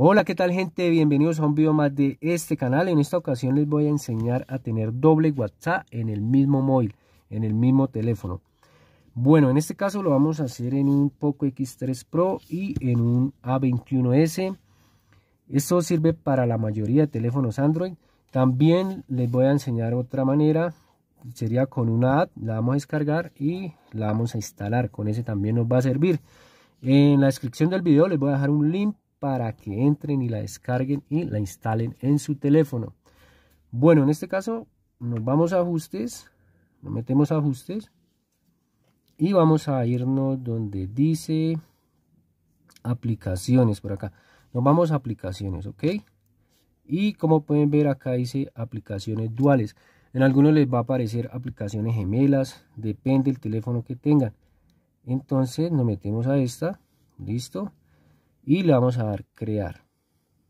Hola, ¿qué tal gente? Bienvenidos a un video más de este canal. En esta ocasión les voy a enseñar a tener doble WhatsApp en el mismo móvil, en el mismo teléfono. Bueno, en este caso lo vamos a hacer en un Poco X3 Pro y en un A21S. Esto sirve para la mayoría de teléfonos Android. También les voy a enseñar otra manera. Sería con una app, la vamos a descargar y la vamos a instalar. Con ese también nos va a servir. En la descripción del video les voy a dejar un link para que entren y la descarguen y la instalen en su teléfono. Bueno, en este caso nos vamos a ajustes, nos metemos a ajustes y vamos a irnos donde dice aplicaciones por acá. Nos vamos a aplicaciones, ¿ok? Y como pueden ver acá dice aplicaciones duales. En algunos les va a aparecer aplicaciones gemelas, depende del teléfono que tengan. Entonces nos metemos a esta, listo y le vamos a dar crear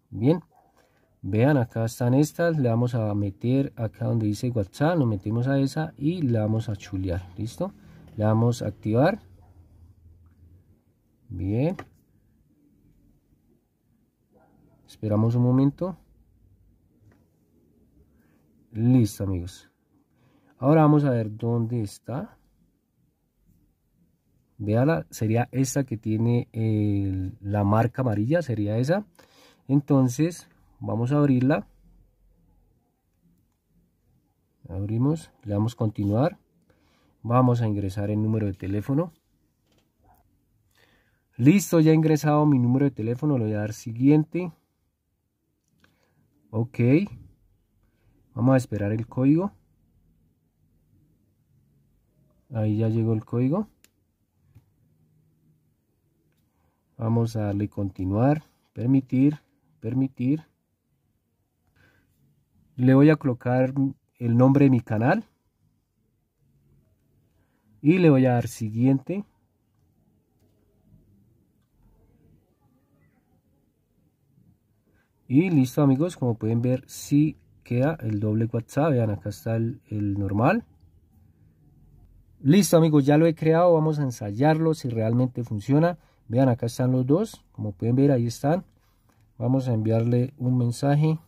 bien vean acá están estas le vamos a meter acá donde dice whatsapp lo metemos a esa y la vamos a chulear listo le vamos a activar bien esperamos un momento listo amigos ahora vamos a ver dónde está Veala, sería esta que tiene la marca amarilla, sería esa. Entonces, vamos a abrirla. Abrimos, le damos continuar. Vamos a ingresar el número de teléfono. Listo, ya he ingresado mi número de teléfono, le voy a dar siguiente. Ok. Vamos a esperar el código. Ahí ya llegó el código. Vamos a darle continuar, permitir, permitir. Le voy a colocar el nombre de mi canal. Y le voy a dar siguiente. Y listo amigos, como pueden ver, sí queda el doble WhatsApp. Vean, acá está el, el normal. Listo amigos, ya lo he creado, vamos a ensayarlo si realmente funciona vean acá están los dos como pueden ver ahí están vamos a enviarle un mensaje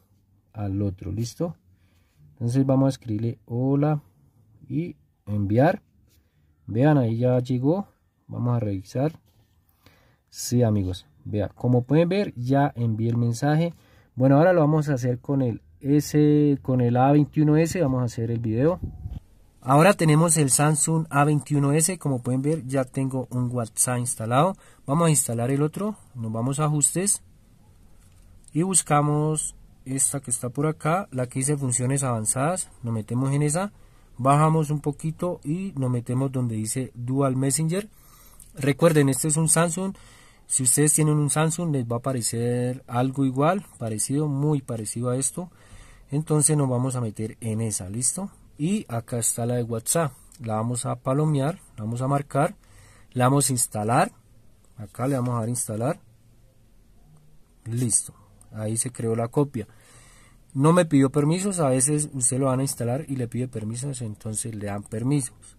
al otro listo entonces vamos a escribirle hola y enviar vean ahí ya llegó vamos a revisar sí amigos Vean, como pueden ver ya envié el mensaje bueno ahora lo vamos a hacer con el S con el A21S vamos a hacer el video Ahora tenemos el Samsung A21S, como pueden ver ya tengo un WhatsApp instalado. Vamos a instalar el otro, nos vamos a ajustes y buscamos esta que está por acá, la que dice funciones avanzadas, nos metemos en esa, bajamos un poquito y nos metemos donde dice Dual Messenger. Recuerden, este es un Samsung, si ustedes tienen un Samsung les va a aparecer algo igual, parecido, muy parecido a esto. Entonces nos vamos a meter en esa, ¿listo? y acá está la de WhatsApp. La vamos a palomear, la vamos a marcar, la vamos a instalar. Acá le vamos a dar instalar. Listo. Ahí se creó la copia. No me pidió permisos, a veces usted lo van a instalar y le pide permisos, entonces le dan permisos.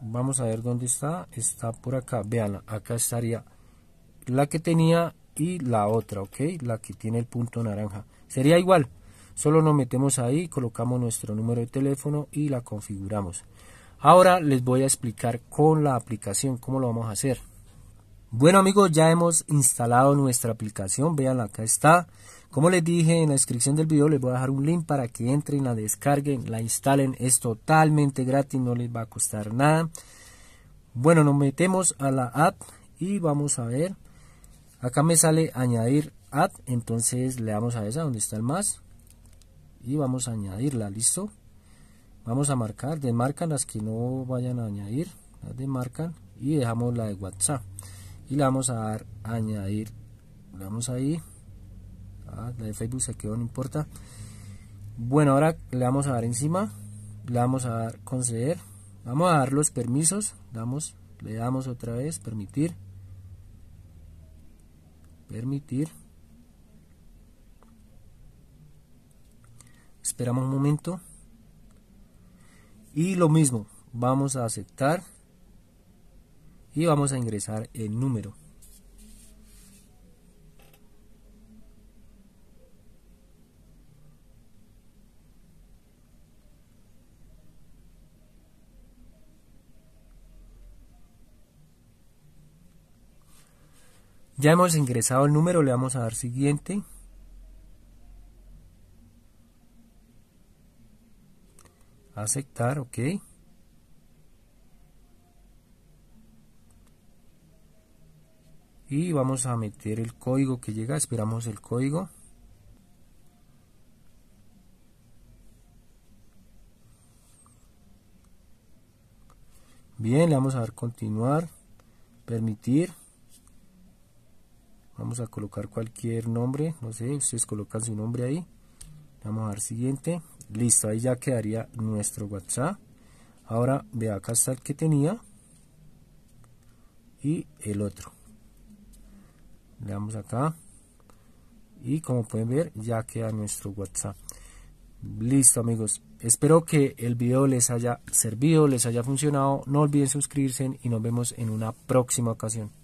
Vamos a ver dónde está. Está por acá. Vean, acá estaría la que tenía y la otra, ¿ok? La que tiene el punto naranja. Sería igual. Solo nos metemos ahí, colocamos nuestro número de teléfono y la configuramos. Ahora les voy a explicar con la aplicación cómo lo vamos a hacer. Bueno amigos, ya hemos instalado nuestra aplicación, vean acá está. Como les dije en la descripción del video, les voy a dejar un link para que entren, la descarguen, la instalen. Es totalmente gratis, no les va a costar nada. Bueno, nos metemos a la app y vamos a ver. Acá me sale añadir app, entonces le damos a esa donde está el más. Y vamos a añadirla listo vamos a marcar desmarcan las que no vayan a añadir las desmarcan y dejamos la de whatsapp y le vamos a dar añadir vamos damos ahí ah, la de facebook se quedó no importa bueno ahora le vamos a dar encima le vamos a dar conceder vamos a dar los permisos damos le damos otra vez permitir permitir esperamos un momento y lo mismo vamos a aceptar y vamos a ingresar el número Ya hemos ingresado el número, le vamos a dar siguiente. aceptar, ok. Y vamos a meter el código que llega, esperamos el código. Bien, le vamos a dar continuar, permitir. Vamos a colocar cualquier nombre, no sé, ustedes colocan su nombre ahí. vamos a dar siguiente, Listo, ahí ya quedaría nuestro WhatsApp. Ahora ve acá está el que tenía y el otro. Le acá y como pueden ver ya queda nuestro WhatsApp. Listo amigos, espero que el video les haya servido, les haya funcionado. No olviden suscribirse y nos vemos en una próxima ocasión.